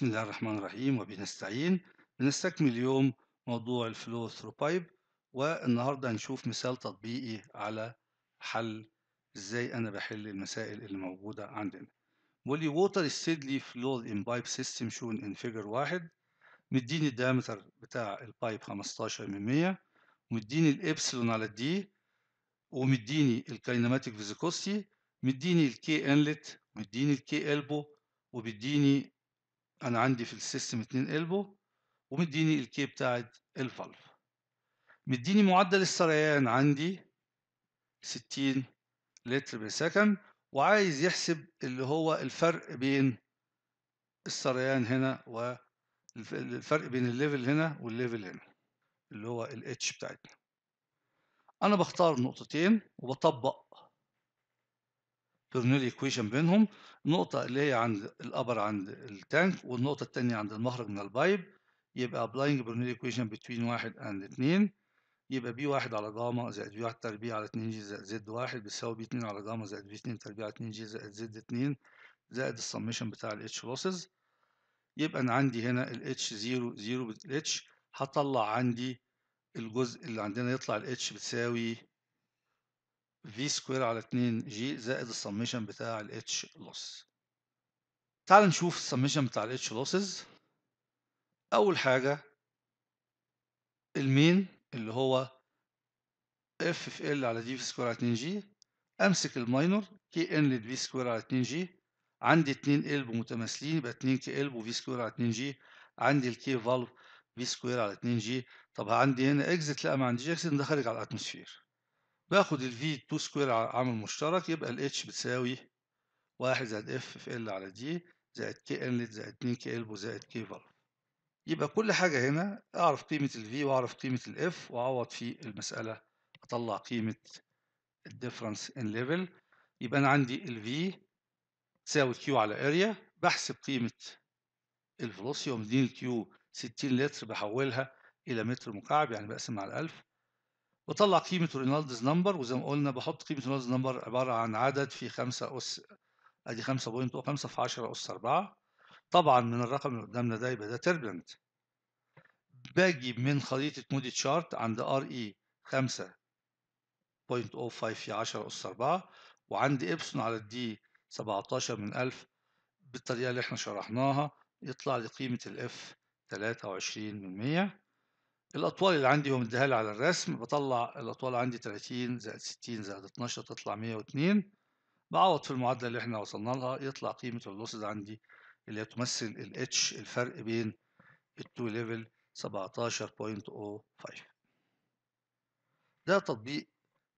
بسم الله الرحمن الرحيم وبنستعين بنستكمل اليوم موضوع الفلو ثرو بايب والنهارده هنشوف مثال تطبيقي على حل ازاي انا بحل المسائل اللي موجوده عندنا بيقول لي ووتر ستيدلي فلو in pipe system شون ان فيجر واحد مديني الدايمتر بتاع البايب 15 من 100 ومديني الابسلون على الدي ومديني الكاينماتيك فيزيكوستي مديني الكي انلت مديني الكي البو وبيديني انا عندي في السيستم 2 البو ومديني الكي بتاعت الفالف مديني معدل السريان عندي 60 لتر بالسكند وعايز يحسب اللي هو الفرق بين السريان هنا والفرق بين الليفل هنا والليفل هنا اللي هو الاتش بتاعتنا انا بختار نقطتين وبطبق برنيول ايكويشن بينهم النقطة اللي هي عند الأبر عند التانك والنقطة التانية عند المخرج من البايب يبقى ابلاينج برنيول ايكويشن بين واحد اند اتنين يبقى بي واحد على جاما زائد بي واحد تربيع على اتنين جي زائد زد واحد بيساوي بي اتنين على جاما زائد بي اتنين تربيع على اتنين جي زائد زد اتنين زائد السميشن بتاع الاتش لوسز يبقى أنا عندي هنا الاتش زيرو زيرو الاتش هطلع عندي الجزء اللي عندنا يطلع الاتش بتساوي في سكوير على 2 جي زائد السميشن بتاع ال H تعال نشوف السميشن بتاع ال H أول حاجة المين اللي هو اف في ال على دي في سكوير على 2 جي امسك الماينور كي ان للفي سكوير على 2 جي عندي 2 قلب متماثلين يبقى 2 كي قلب وفي سكوير على 2 جي عندي الكي فالف في سكوير على 2 جي طب عندي هنا اكزت لا ما عنديش اكزت ده خارج على الاتموسفير باخد ال V2 سكوير عامل مشترك يبقى ال H بتساوي واحد زائد F في L على D زائد K inlet زائد 2 K elbow زائد K valve يبقى كل حاجة هنا أعرف قيمة ال V وأعرف قيمة ال F وأعوض في المسألة أطلع قيمة ال difference in level يبقى أنا عندي ال V تساوي Q على area بحسب قيمة الفلوسيوم دي الكيو 60 لتر بحولها إلى متر مكعب يعني بقسم على 1000 بطلع قيمة رينالدز نمبر وزي ما قلنا بحط قيمة رينالدز نمبر عبارة عن عدد في خمسة أس أدي خمسة بوينت أو خمسة في عشرة أس أربعة طبعا من الرقم اللي قدامنا ده يبقى ده تربلنت باجي من خريطة مودي تشارت عند ار اي e خمسة بوينت او في عشرة أس أربعة وعندي ابسون على الدي سبعتاشر من ألف بالطريقة اللي احنا شرحناها يطلع لقيمة الاف تلاتة وعشرين من مية الأطوال اللي عندي هم مديها لي على الرسم بطلع الأطوال عندي 30 زائد 60 زائد 12 تطلع 102 بعوض في المعادلة اللي احنا وصلنا لها يطلع قيمة اللوسز عندي اللي تمثل ال H الفرق بين التو ليفل 17.05 ده تطبيق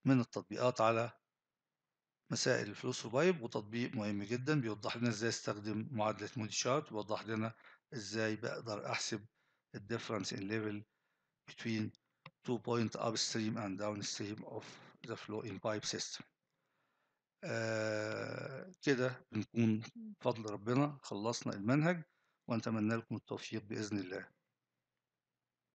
من التطبيقات على مسائل الفلوس وبايب وتطبيق مهم جدا بيوضح لنا ازاي استخدم معادلة مودي شارت ويوضح لنا ازاي بقدر احسب الديفرنس ان ليفل between two points upstream and downstream of the flow in pipe system كده بنكون بفضل ربنا خلصنا المنهج وأتمنى لكم التوفيق بإذن الله